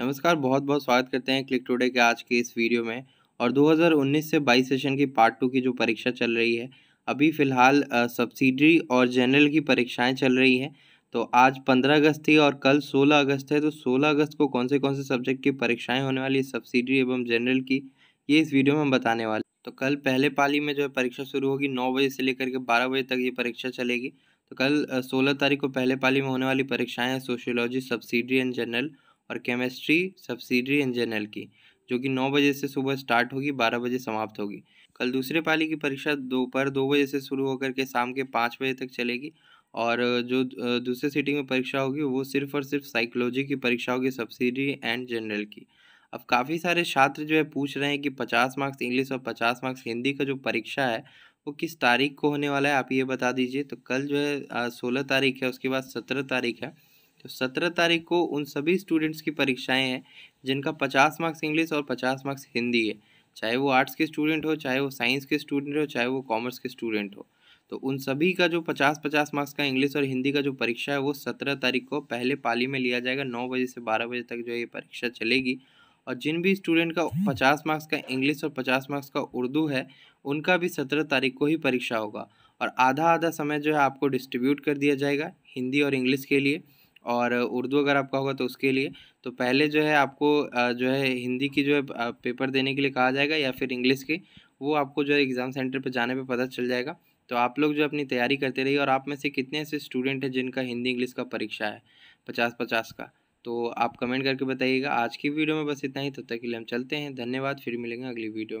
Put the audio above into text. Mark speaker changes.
Speaker 1: नमस्कार बहुत बहुत स्वागत करते हैं क्लिक टुडे के आज के इस वीडियो में और 2019 से 22 सेशन की पार्ट टू की जो परीक्षा चल रही है अभी फ़िलहाल सब्सिडी और जनरल की परीक्षाएं चल रही हैं तो आज 15 अगस्त थी और कल 16 अगस्त है तो 16 अगस्त को कौन से कौन से सब्जेक्ट की परीक्षाएं होने वाली है सब्सिडरी एवं जनरल की ये इस वीडियो में हम बताने वाले तो कल पहले पाली में जो है परीक्षा शुरू होगी नौ बजे से लेकर के बारह बजे तक ये परीक्षा चलेगी तो कल सोलह तारीख को पहले पाली में होने वाली परीक्षाएँ हैं सोशियोलॉजी सब्सिडरी एंड जनरल और केमिस्ट्री सब्सिडी एंड जनरल की जो कि नौ बजे से सुबह स्टार्ट होगी बारह बजे समाप्त होगी कल दूसरे पाली की परीक्षा दोपहर दो, बजे से शुरू होकर के शाम के पाँच बजे तक चलेगी और जो दूसरे सिटी में परीक्षा होगी वो सिर्फ और सिर्फ साइकोलॉजी की परीक्षा होगी सब्सिडी एंड जनरल की अब काफ़ी सारे छात्र जो है पूछ रहे हैं कि पचास मार्क्स इंग्लिश और पचास मार्क्स हिंदी का जो परीक्षा है वो किस तारीख को होने वाला है आप ये बता दीजिए तो कल जो है सोलह तारीख है उसके बाद सत्रह तारीख है तो सत्रह तारीख को उन सभी स्टूडेंट्स की परीक्षाएं हैं जिनका पचास मार्क्स इंग्लिश और पचास मार्क्स हिंदी है चाहे वो आर्ट्स के स्टूडेंट हो चाहे वो साइंस के स्टूडेंट हो चाहे वो कॉमर्स के स्टूडेंट हो तो उन सभी का जो पचास पचास मार्क्स का इंग्लिश और हिंदी का जो परीक्षा है वो सत्रह तारीख को पहले पाली में लिया जाएगा नौ बजे से बारह बजे तक जो ये परीक्षा चलेगी और जिन भी स्टूडेंट का पचास मार्क्स का इंग्लिश और पचास मार्क्स का उर्दू है उनका भी सत्रह तारीख को ही परीक्षा होगा और आधा आधा समय जो है आपको डिस्ट्रीब्यूट कर दिया जाएगा हिंदी और इंग्लिश के लिए और उर्दू अगर आपका होगा तो उसके लिए तो पहले जो है आपको जो है हिंदी की जो है पेपर देने के लिए कहा जाएगा या फिर इंग्लिश की वो आपको जो है एग्ज़ाम सेंटर पर जाने पर पता चल जाएगा तो आप लोग जो अपनी तैयारी करते रहिए और आप में से कितने ऐसे स्टूडेंट हैं जिनका हिंदी इंग्लिश का परीक्षा है पचास पचास का तो आप कमेंट करके बताइएगा आज की वीडियो में बस इतना ही तब तो तक के लिए हम चलते हैं धन्यवाद फिर मिलेंगे अगली वीडियो में